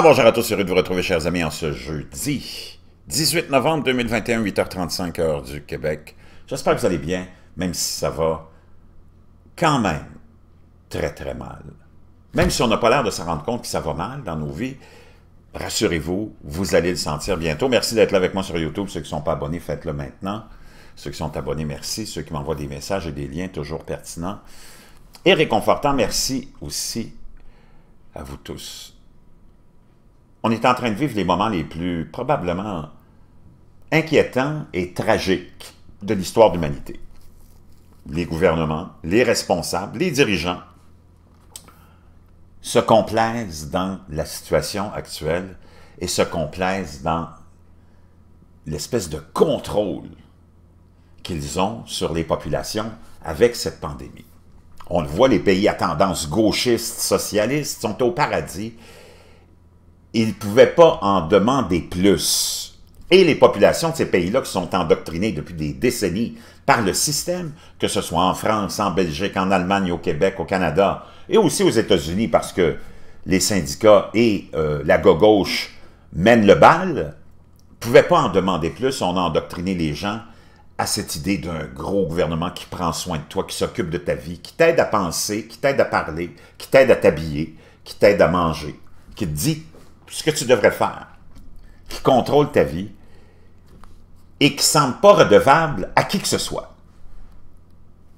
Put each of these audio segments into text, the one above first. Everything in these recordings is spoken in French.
bonjour à tous, heureux de vous retrouver, chers amis, en ce jeudi 18 novembre 2021, 8h35 heure du Québec. J'espère que vous allez bien, même si ça va quand même très très mal. Même si on n'a pas l'air de se rendre compte que ça va mal dans nos vies, rassurez-vous, vous allez le sentir bientôt. Merci d'être là avec moi sur YouTube. Ceux qui ne sont pas abonnés, faites-le maintenant. Ceux qui sont abonnés, merci. Ceux qui m'envoient des messages et des liens toujours pertinents et réconfortants, merci aussi à vous tous on est en train de vivre les moments les plus probablement inquiétants et tragiques de l'histoire de l'humanité. Les gouvernements, les responsables, les dirigeants se complaisent dans la situation actuelle et se complaisent dans l'espèce de contrôle qu'ils ont sur les populations avec cette pandémie. On le voit, les pays à tendance gauchiste, socialiste sont au paradis ils ne pouvaient pas en demander plus. Et les populations de ces pays-là qui sont endoctrinées depuis des décennies par le système, que ce soit en France, en Belgique, en Allemagne, au Québec, au Canada, et aussi aux États-Unis, parce que les syndicats et euh, la gauche mènent le bal, pouvaient pas en demander plus. On a endoctriné les gens à cette idée d'un gros gouvernement qui prend soin de toi, qui s'occupe de ta vie, qui t'aide à penser, qui t'aide à parler, qui t'aide à t'habiller, qui t'aide à manger, qui te dit ce que tu devrais faire, qui contrôle ta vie et qui ne semble pas redevable à qui que ce soit.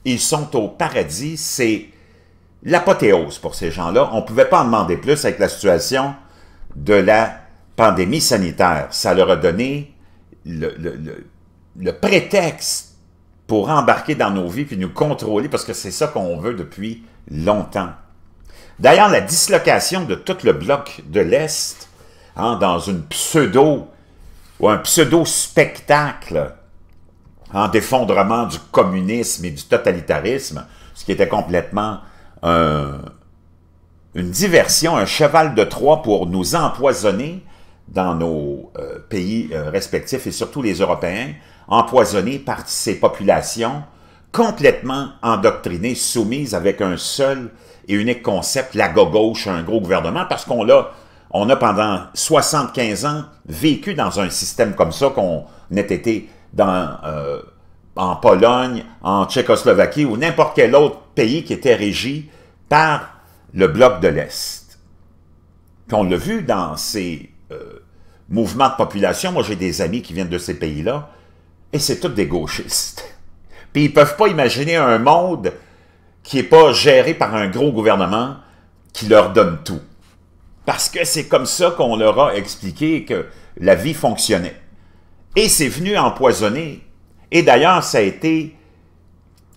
Ils sont au paradis, c'est l'apothéose pour ces gens-là. On ne pouvait pas en demander plus avec la situation de la pandémie sanitaire. Ça leur a donné le, le prétexte pour embarquer dans nos vies puis nous contrôler, parce que c'est ça qu'on veut depuis longtemps. D'ailleurs, la dislocation de tout le bloc de l'Est hein, dans une pseudo ou un pseudo-spectacle en d'effondrement du communisme et du totalitarisme, ce qui était complètement une diversion, un cheval de Troie pour nous empoisonner dans nos euh, pays euh, respectifs et surtout les Européens, empoisonner par ces populations complètement endoctrinée, soumise avec un seul et unique concept, la gauche, un gros gouvernement, parce qu'on l'a, on a pendant 75 ans vécu dans un système comme ça qu'on ait été dans, euh, en Pologne, en Tchécoslovaquie ou n'importe quel autre pays qui était régi par le bloc de l'Est. Qu'on on l'a vu dans ces euh, mouvements de population, moi j'ai des amis qui viennent de ces pays-là, et c'est tous des gauchistes. Puis ils peuvent pas imaginer un monde qui est pas géré par un gros gouvernement qui leur donne tout. Parce que c'est comme ça qu'on leur a expliqué que la vie fonctionnait. Et c'est venu empoisonner. Et d'ailleurs, ça a été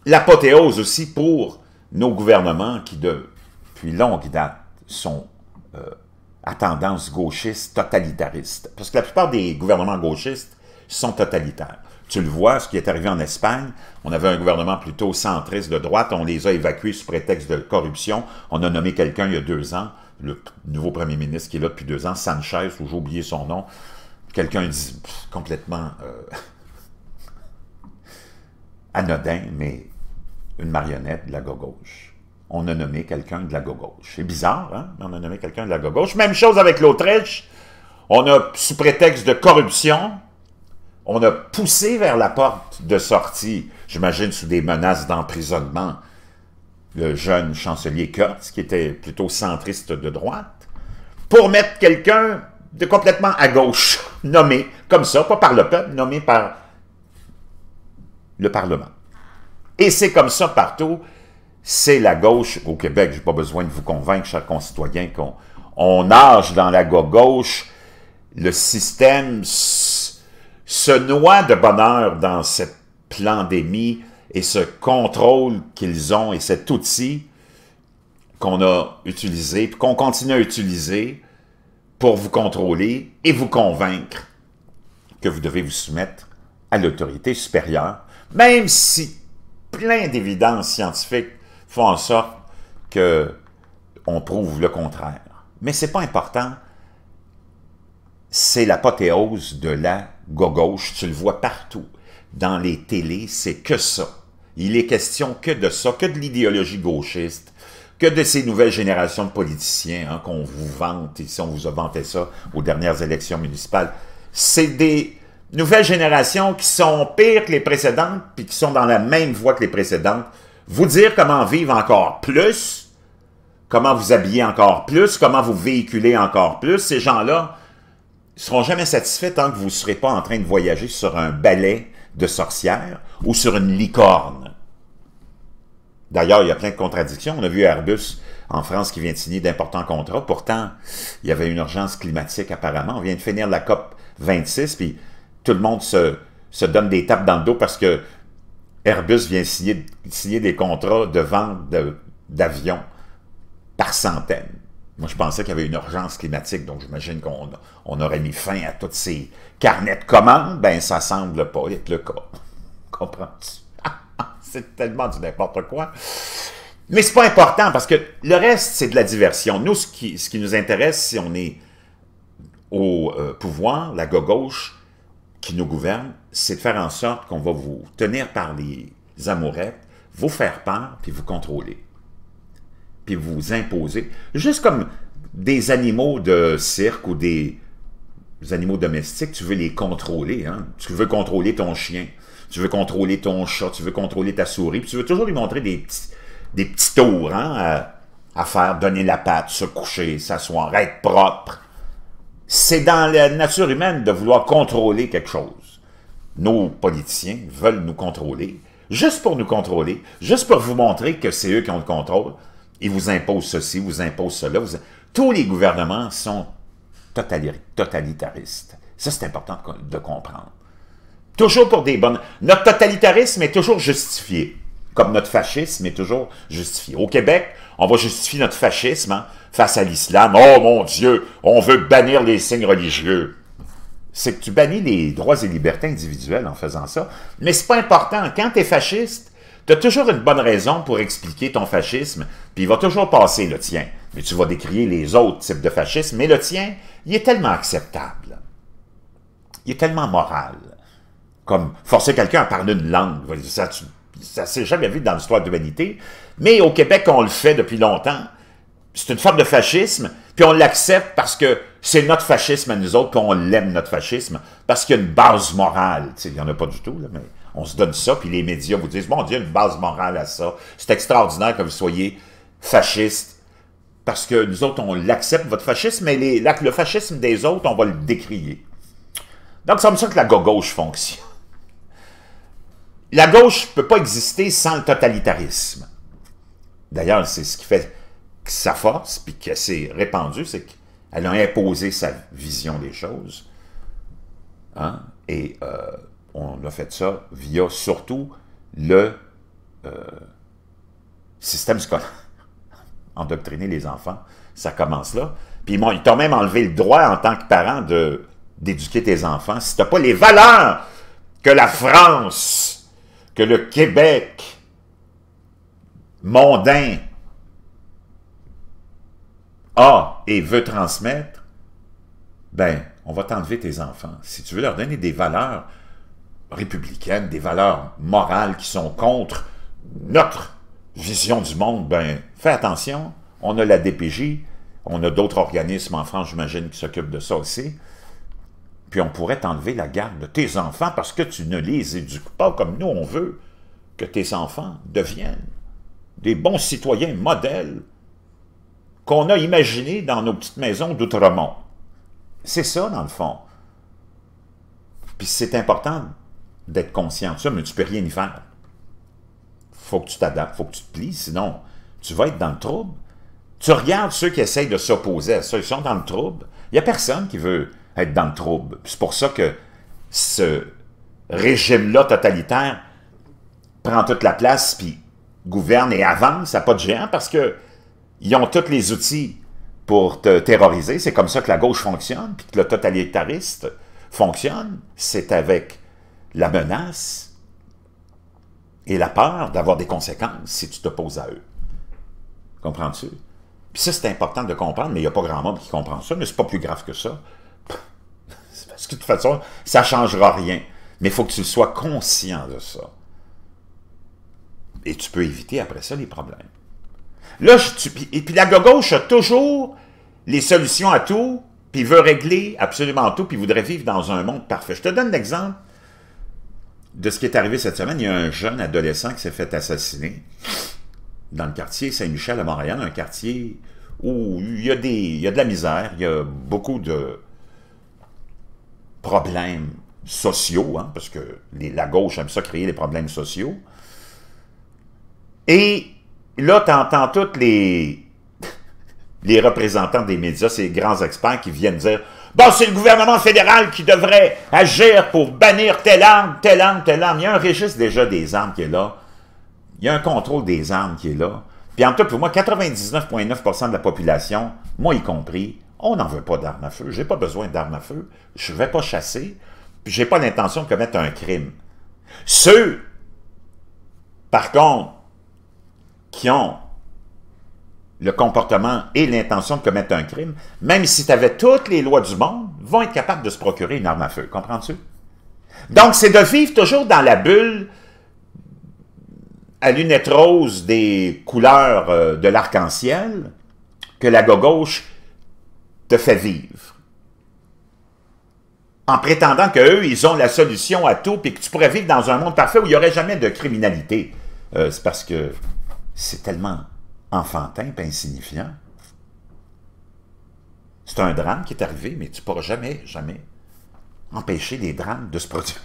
l'apothéose aussi pour nos gouvernements qui, depuis longue date, sont euh, à tendance gauchiste, totalitariste. Parce que la plupart des gouvernements gauchistes sont totalitaires. Tu le vois, ce qui est arrivé en Espagne, on avait un gouvernement plutôt centriste de droite, on les a évacués sous prétexte de corruption, on a nommé quelqu'un il y a deux ans, le nouveau premier ministre qui est là depuis deux ans, Sanchez, où j'ai oublié son nom, quelqu'un complètement euh, anodin, mais une marionnette de la gauche. On a nommé quelqu'un de la gauche. C'est bizarre, hein? On a nommé quelqu'un de la gauche. Même chose avec l'Autriche. On a, sous prétexte de corruption, on a poussé vers la porte de sortie, j'imagine sous des menaces d'emprisonnement, le jeune chancelier Kurtz, qui était plutôt centriste de droite, pour mettre quelqu'un de complètement à gauche, nommé comme ça, pas par le peuple, nommé par le Parlement. Et c'est comme ça partout. C'est la gauche au Québec. Je n'ai pas besoin de vous convaincre, chers concitoyens, qu'on nage dans la gauche. Le système se noient de bonheur dans cette pandémie et ce contrôle qu'ils ont et cet outil qu'on a utilisé, et qu'on continue à utiliser pour vous contrôler et vous convaincre que vous devez vous soumettre à l'autorité supérieure, même si plein d'évidences scientifiques font en sorte que on prouve le contraire. Mais c'est pas important, c'est l'apothéose de la gauche, tu le vois partout. Dans les télés, c'est que ça. Il est question que de ça, que de l'idéologie gauchiste, que de ces nouvelles générations de politiciens hein, qu'on vous vante, si on vous a vanté ça aux dernières élections municipales. C'est des nouvelles générations qui sont pires que les précédentes, puis qui sont dans la même voie que les précédentes. Vous dire comment vivre encore plus, comment vous habiller encore plus, comment vous véhiculer encore plus, ces gens-là, ne seront jamais satisfaits tant que vous ne serez pas en train de voyager sur un balai de sorcière ou sur une licorne. D'ailleurs, il y a plein de contradictions. On a vu Airbus en France qui vient de signer d'importants contrats. Pourtant, il y avait une urgence climatique apparemment. On vient de finir la COP 26, puis tout le monde se, donne des tapes dans le dos parce que Airbus vient signer, signer des contrats de vente d'avions par centaines. Moi, je pensais qu'il y avait une urgence climatique, donc j'imagine qu'on on aurait mis fin à toutes ces carnets de commandes. Ben, ça semble pas être le cas. Comprends-tu? c'est tellement du n'importe quoi. Mais c'est pas important parce que le reste, c'est de la diversion. Nous, ce qui, ce qui nous intéresse, si on est au euh, pouvoir, la gauche qui nous gouverne, c'est de faire en sorte qu'on va vous tenir par les amourettes, vous faire peur, puis vous contrôler puis vous imposer, juste comme des animaux de cirque ou des animaux domestiques, tu veux les contrôler. Hein. Tu veux contrôler ton chien, tu veux contrôler ton chat, tu veux contrôler ta souris, puis tu veux toujours lui montrer des petits, des petits tours hein, à, à faire, donner la patte, se coucher, s'asseoir, être propre. C'est dans la nature humaine de vouloir contrôler quelque chose. Nos politiciens veulent nous contrôler, juste pour nous contrôler, juste pour vous montrer que c'est eux qui ont le contrôle. Ils vous imposent ceci, vous imposent cela. Tous les gouvernements sont totalitaristes. Ça, c'est important de comprendre. Toujours pour des bonnes... Notre totalitarisme est toujours justifié, comme notre fascisme est toujours justifié. Au Québec, on va justifier notre fascisme hein, face à l'islam. Oh mon Dieu, on veut bannir les signes religieux. C'est que tu bannis les droits et libertés individuelles en faisant ça. Mais c'est pas important. Quand tu es fasciste, tu as toujours une bonne raison pour expliquer ton fascisme, puis il va toujours passer le tien. Mais tu vas décrier les autres types de fascisme, mais le tien, il est tellement acceptable. Il est tellement moral. Comme forcer quelqu'un à parler une langue, ça, ça s'est jamais vu dans l'histoire de l'humanité. Mais au Québec, on le fait depuis longtemps. C'est une forme de fascisme, puis on l'accepte parce que c'est notre fascisme à nous autres, qu'on l'aime, notre fascisme, parce qu'il y a une base morale. Il n'y en a pas du tout, là, mais on se donne ça, puis les médias vous disent, mon Dieu, une base morale à ça. C'est extraordinaire que vous soyez fasciste, parce que nous autres, on l'accepte, votre fascisme, mais le fascisme des autres, on va le décrier. Donc, c'est comme ça que la gauche fonctionne. La gauche ne peut pas exister sans le totalitarisme. D'ailleurs, c'est ce qui fait que sa force, puis que c'est répandu, c'est qu'elle a imposé sa vision des choses. Hein? Et euh, on a fait ça via surtout le euh, système scolaire. Endoctriner les enfants, ça commence là. Puis moi, ils t'ont même enlevé le droit en tant que parent d'éduquer tes enfants si tu n'as pas les valeurs que la France, que le Québec, mondain, a et veut transmettre, ben, on va t'enlever tes enfants. Si tu veux leur donner des valeurs, républicaine, des valeurs morales qui sont contre notre vision du monde, ben, fais attention, on a la DPJ, on a d'autres organismes en France, j'imagine, qui s'occupent de ça aussi, puis on pourrait t'enlever la garde de tes enfants parce que tu ne les éduques pas comme nous on veut que tes enfants deviennent des bons citoyens modèles qu'on a imaginés dans nos petites maisons d'Outremont. C'est ça, dans le fond. Puis c'est important d'être conscient de ça, mais tu peux rien y faire. Faut que tu t'adaptes, faut que tu te plies, sinon tu vas être dans le trouble. Tu regardes ceux qui essayent de s'opposer à ça, ils sont dans le trouble. Il n'y a personne qui veut être dans le trouble. C'est pour ça que ce régime-là totalitaire prend toute la place, puis gouverne et avance à pas de géant, parce que ont tous les outils pour te terroriser. C'est comme ça que la gauche fonctionne, puis que le totalitariste fonctionne. C'est avec la menace et la peur d'avoir des conséquences si tu t'opposes à eux. Comprends-tu? Puis ça, c'est important de comprendre, mais il n'y a pas grand monde qui comprend ça, mais c'est pas plus grave que ça. Parce que de toute façon, ça ne changera rien. Mais il faut que tu sois conscient de ça. Et tu peux éviter après ça les problèmes. Là, et puis la gauche a toujours les solutions à tout, puis veut régler absolument tout, puis voudrait vivre dans un monde parfait. Je te donne l'exemple de ce qui est arrivé cette semaine, il y a un jeune adolescent qui s'est fait assassiner dans le quartier Saint-Michel à Montréal, un quartier où il y, a des, il y a de la misère, il y a beaucoup de problèmes sociaux, hein, parce que les, la gauche aime ça créer des problèmes sociaux. Et là, tu entends tous les, les représentants des médias, ces grands experts qui viennent dire Bon, c'est le gouvernement fédéral qui devrait agir pour bannir telle arme, telle arme, telle arme. Il y a un registre déjà des armes qui est là. Il y a un contrôle des armes qui est là. Puis en tout pour moi, 99,9 de la population, moi y compris, on n'en veut pas d'armes à feu. Je n'ai pas besoin d'armes à feu. Je ne vais pas chasser. Je n'ai pas l'intention de commettre un crime. Ceux, par contre, qui ont le comportement et l'intention de commettre un crime, même si tu avais toutes les lois du monde, vont être capables de se procurer une arme à feu. Comprends-tu? Donc, c'est de vivre toujours dans la bulle à lunettes roses des couleurs euh, de l'arc-en-ciel que la gauche te fait vivre. En prétendant qu'eux, ils ont la solution à tout, puis que tu pourrais vivre dans un monde parfait où il n'y aurait jamais de criminalité. Euh, c'est parce que c'est tellement enfantin et insignifiant. C'est un drame qui est arrivé, mais tu ne pourras jamais, jamais empêcher les drames de se produire.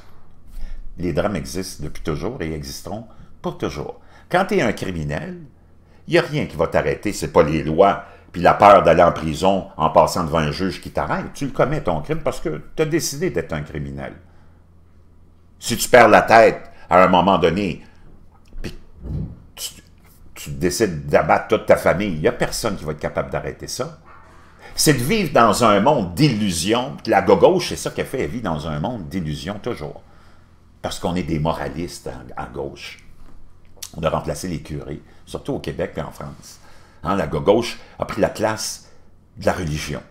Les drames existent depuis toujours et existeront pour toujours. Quand tu es un criminel, il n'y a rien qui va t'arrêter, c'est pas les lois, puis la peur d'aller en prison en passant devant un juge qui t'arrête. Tu le commets, ton crime, parce que tu as décidé d'être un criminel. Si tu perds la tête à un moment donné, puis tu décides d'abattre toute ta famille, il n'y a personne qui va être capable d'arrêter ça. C'est de vivre dans un monde d'illusions. La gauche, c'est ça qu'elle fait, elle vit dans un monde d'illusions toujours. Parce qu'on est des moralistes à, gauche. On a remplacé les curés, surtout au Québec et en France. Hein, la gauche a pris la place de la religion.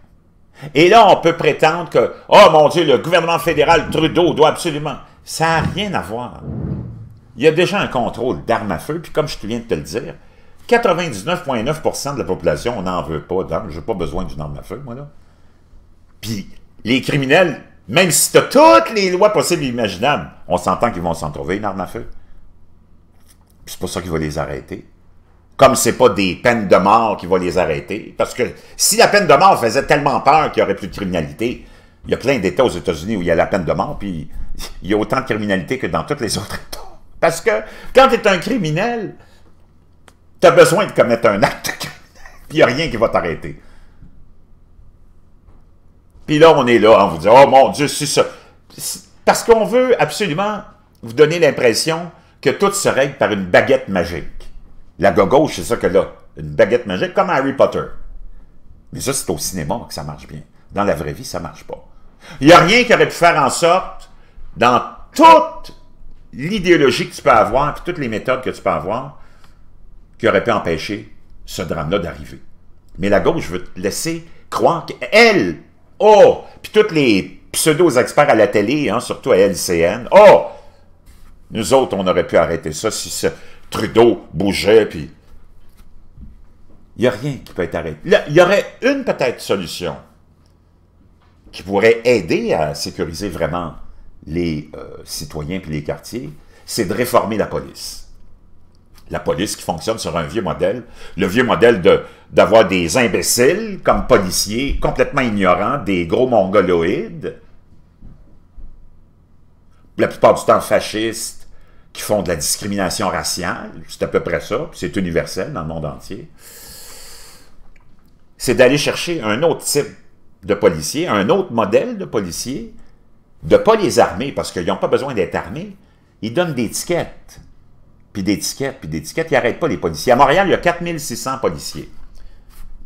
Et là, on peut prétendre que, oh mon Dieu, le gouvernement fédéral Trudeau doit absolument. Ça n'a rien à voir il y a déjà un contrôle d'armes à feu, puis comme je te viens de te le dire, 99,9% de la population, on n'en veut pas d'armes. J'ai pas besoin d'une arme à feu, moi, là. Puis, les criminels, même si as toutes les lois possibles et imaginables, on s'entend qu'ils vont s'en trouver une arme à feu. Puis c'est pas ça qui va les arrêter. Comme c'est pas des peines de mort qui vont les arrêter. Parce que si la peine de mort faisait tellement peur qu'il n'y aurait plus de criminalité, il y a plein d'États aux États-Unis où il y a la peine de mort, puis il y a autant de criminalité que dans toutes les autres parce que quand tu es un criminel, tu as besoin de commettre un acte puis il n'y a rien qui va t'arrêter. Puis là, on est là, on vous dit, oh mon Dieu, c'est ça. Parce qu'on veut absolument vous donner l'impression que tout se règle par une baguette magique. La gauche, c'est ça que là, une baguette magique, comme Harry Potter. Mais ça, c'est au cinéma que ça marche bien. Dans la vraie vie, ça ne marche pas. Il n'y a rien qui aurait pu faire en sorte, dans toute l'idéologie que tu peux avoir, puis toutes les méthodes que tu peux avoir, qui auraient pu empêcher ce drame-là d'arriver. Mais la gauche veut te laisser croire qu'elle, oh, puis tous les pseudo-experts à la télé, hein, surtout à LCN, oh, nous autres, on aurait pu arrêter ça si ce Trudeau bougeait, puis... Il n'y a rien qui peut être arrêté. Il y aurait une peut-être solution qui pourrait aider à sécuriser vraiment les euh, citoyens et les quartiers, c'est de réformer la police. La police qui fonctionne sur un vieux modèle, le vieux modèle d'avoir des imbéciles comme policiers complètement ignorants, des gros mongoloïdes, la plupart du temps fascistes, qui font de la discrimination raciale, c'est à peu près ça, c'est universel dans le monde entier, c'est d'aller chercher un autre type de policier, un autre modèle de policier, de ne pas les armer, parce qu'ils n'ont pas besoin d'être armés, ils donnent des tickets, puis des tickets, puis des tickets, ils n'arrêtent pas les policiers. À Montréal, il y a 4600 policiers.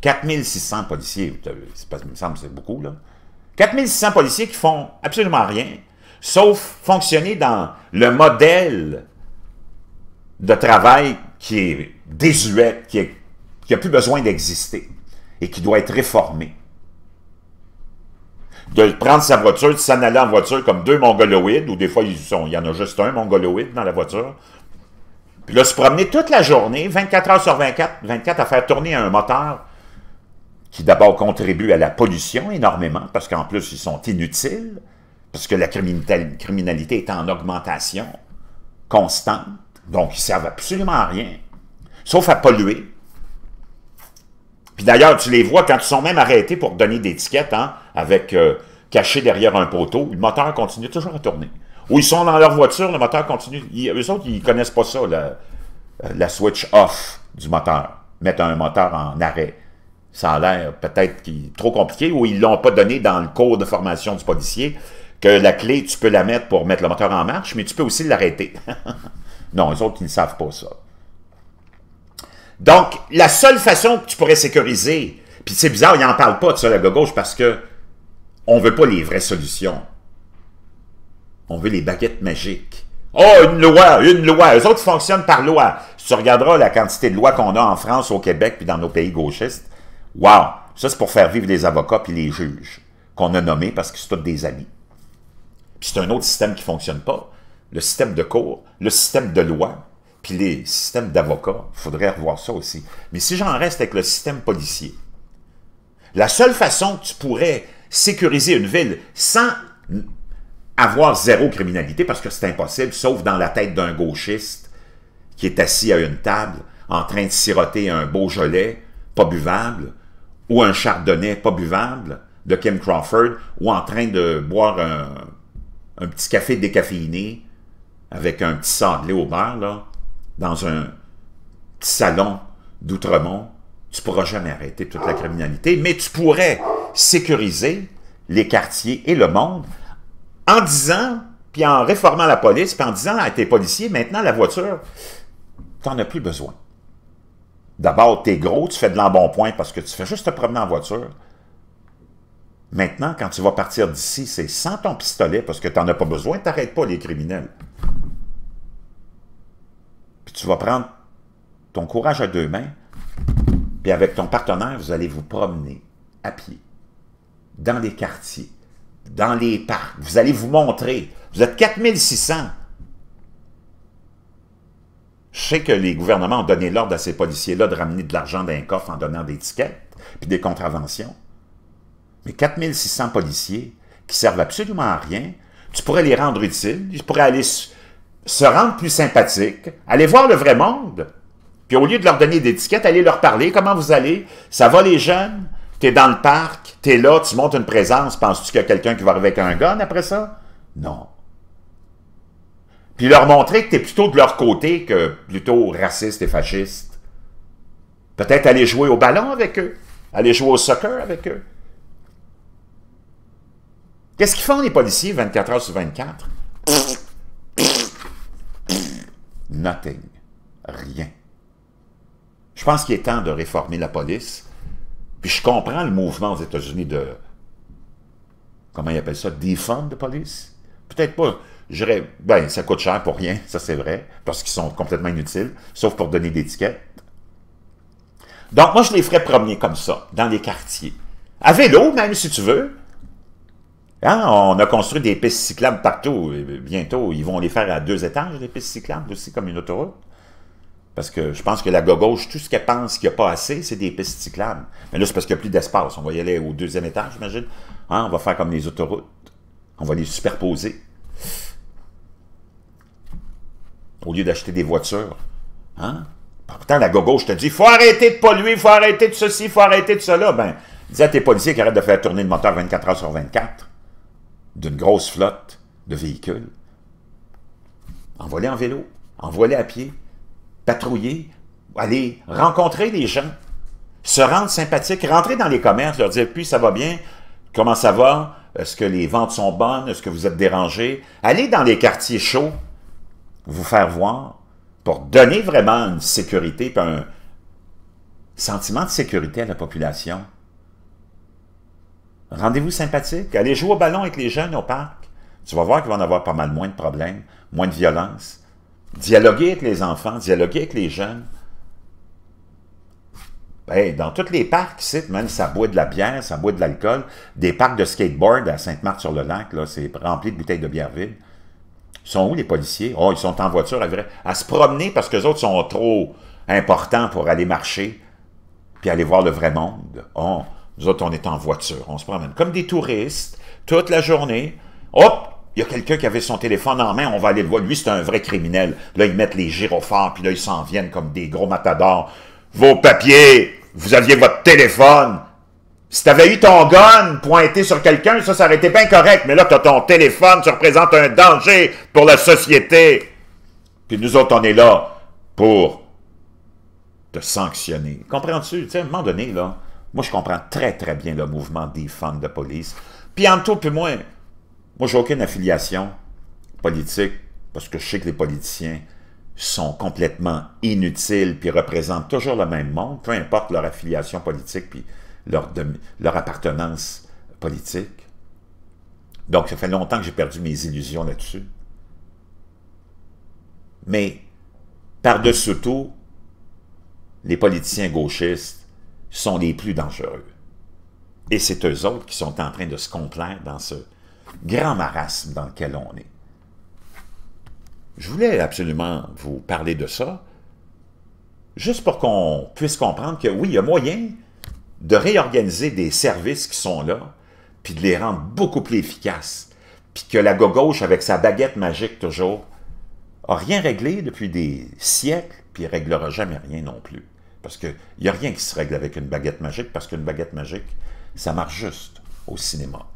4600 policiers, c'est me semble c'est beaucoup, là. 4600 policiers qui font absolument rien, sauf fonctionner dans le modèle de travail qui est désuet, qui n'a plus besoin d'exister et qui doit être réformé de prendre sa voiture, de s'en aller en voiture comme deux mongoloïdes, ou des fois, ils il y en a juste un mongoloïde dans la voiture. Puis là, se promener toute la journée, 24 heures sur 24, 24 à faire tourner un moteur qui d'abord contribue à la pollution énormément, parce qu'en plus, ils sont inutiles, parce que la criminalité est en augmentation constante, donc ils servent absolument à rien, sauf à polluer. Puis d'ailleurs, tu les vois quand ils sont même arrêtés pour donner des tickets, hein, avec euh, caché derrière un poteau, le moteur continue toujours à tourner. Ou ils sont dans leur voiture, le moteur continue. Ils, eux autres, ils connaissent pas ça, la, euh, switch off du moteur. Mettre un moteur en arrêt. Ça a l'air peut-être trop compliqué, ou ils l'ont pas donné dans le cours de formation du policier, que la clé, tu peux la mettre pour mettre le moteur en marche, mais tu peux aussi l'arrêter. non, eux autres, ils ne savent pas ça. Donc, la seule façon que tu pourrais sécuriser, puis c'est bizarre, il n'en parle pas de ça, la gauche, parce que on veut pas les vraies solutions. On veut les baguettes magiques. Oh, une loi, une loi. Les autres fonctionnent par loi. Si tu regarderas la quantité de lois qu'on a en France, au Québec, puis dans nos pays gauchistes, wow! Ça, c'est pour faire vivre les avocats puis les juges qu'on a nommés parce que c'est tous des amis. Puis c'est un autre système qui fonctionne pas. Le système de cours, le système de loi puis les systèmes d'avocats, il faudrait revoir ça aussi. Mais si j'en reste avec le système policier, la seule façon que tu pourrais sécuriser une ville sans avoir zéro criminalité, parce que c'est impossible, sauf dans la tête d'un gauchiste qui est assis à une table en train de siroter un Beaujolais pas buvable ou un Chardonnay pas buvable de Kim Crawford ou en train de boire un, un petit café décaféiné avec un petit sanglé au beurre, là, dans un salon d'Outremont, tu ne pourras jamais arrêter toute la criminalité, mais tu pourrais sécuriser les quartiers et le monde en disant, puis en réformant la police, puis en disant à tes policiers, maintenant la voiture, tu n'en as plus besoin. D'abord, tu es gros, tu fais de l'embonpoint parce que tu fais juste te promener en voiture. Maintenant, quand tu vas partir d'ici, c'est sans ton pistolet parce que tu n'en as pas besoin, tu pas les criminels tu vas prendre ton courage à deux mains, puis avec ton partenaire, vous allez vous promener à pied, dans les quartiers, dans les parcs. Vous allez vous montrer. Vous êtes 4600. Je sais que les gouvernements ont donné l'ordre à ces policiers-là de ramener de l'argent d'un coffre en donnant des tickets puis des contraventions. Mais 4600 policiers qui servent absolument à rien, tu pourrais les rendre utiles, ils pourraient aller se rendre plus sympathique, aller voir le vrai monde, puis au lieu de leur donner des étiquettes, aller leur parler, comment vous allez, ça va les jeunes, es dans le parc, t'es là, tu montes une présence, penses-tu qu'il y a quelqu'un qui va arriver avec un gun après ça? Non. Puis leur montrer que t'es plutôt de leur côté que plutôt raciste et fasciste. Peut-être aller jouer au ballon avec eux, aller jouer au soccer avec eux. Qu'est-ce qu'ils font les policiers 24 heures sur 24? Nothing. Rien. Je pense qu'il est temps de réformer la police. Puis je comprends le mouvement aux États-Unis de... Comment ils appellent ça? défendre de police? Peut-être pas. dirais, Ben, ça coûte cher pour rien, ça c'est vrai, parce qu'ils sont complètement inutiles, sauf pour donner des tickets. Donc, moi, je les ferais promener comme ça, dans les quartiers. À vélo, même, si tu veux. Hein, on a construit des pistes cyclables partout. Euh, bientôt, ils vont les faire à deux étages, des pistes cyclables, aussi comme une autoroute. Parce que je pense que la gauche, tout ce qu'elle pense qu'il n'y a pas assez, c'est des pistes cyclables. Mais là, c'est parce qu'il n'y a plus d'espace. On va y aller au deuxième étage, j'imagine. Hein, on va faire comme les autoroutes. On va les superposer. Au lieu d'acheter des voitures. Hein? Pourtant, la gauche te dit, faut arrêter de polluer, faut arrêter de ceci, il faut arrêter de cela. Ben, dis à tes policiers qui de faire tourner le moteur 24 heures sur 24 d'une grosse flotte de véhicules. Envoler en vélo, envoler à pied, patrouiller, aller rencontrer les gens, se rendre sympathique, rentrer dans les commerces, leur dire « Puis, ça va bien? Comment ça va? Est-ce que les ventes sont bonnes? Est-ce que vous êtes dérangé? » Aller dans les quartiers chauds, vous faire voir, pour donner vraiment une sécurité, un sentiment de sécurité à la population. Rendez-vous sympathique. Allez jouer au ballon avec les jeunes au parc. Tu vas voir qu'ils va en avoir pas mal moins de problèmes, moins de violence. Dialoguer avec les enfants, dialoguer avec les jeunes. Ben, dans tous les parcs même ça boit de la bière, ça boit de l'alcool. Des parcs de skateboard à Sainte-Marthe-sur-le-Lac, là, c'est rempli de bouteilles de bière vide. Ils sont où les policiers? Oh, ils sont en voiture à, se promener parce que les autres sont trop importants pour aller marcher puis aller voir le vrai monde. Oh, nous autres, on est en voiture, on se promène comme des touristes, toute la journée. Hop, il y a quelqu'un qui avait son téléphone en main, on va aller le voir. Lui, c'est un vrai criminel. Là, ils mettent les gyrophares, puis là, ils s'en viennent comme des gros matadors. Vos papiers, vous aviez votre téléphone. Si t'avais eu ton gun pointé sur quelqu'un, ça, ça aurait été bien correct. Mais là, t'as ton téléphone, tu représentes un danger pour la société. Puis nous autres, on est là pour te sanctionner. Comprends-tu? Tu sais, à un moment donné, là, moi, je comprends très, très bien le mouvement des fans de police. Puis en tout, puis moi, moi, j'ai aucune affiliation politique parce que je sais que les politiciens sont complètement inutiles puis représentent toujours le même monde, peu importe leur affiliation politique puis leur, leur appartenance politique. Donc, ça fait longtemps que j'ai perdu mes illusions là-dessus. Mais, par-dessus tout, les politiciens gauchistes sont les plus dangereux. Et c'est eux autres qui sont en train de se complaire dans ce grand marasme dans lequel on est. Je voulais absolument vous parler de ça, juste pour qu'on puisse comprendre que oui, il y a moyen de réorganiser des services qui sont là, puis de les rendre beaucoup plus efficaces, puis que la gauche, avec sa baguette magique toujours, n'a rien réglé depuis des siècles, puis réglera jamais rien non plus. Parce qu'il n'y a rien qui se règle avec une baguette magique, parce qu'une baguette magique, ça marche juste au cinéma.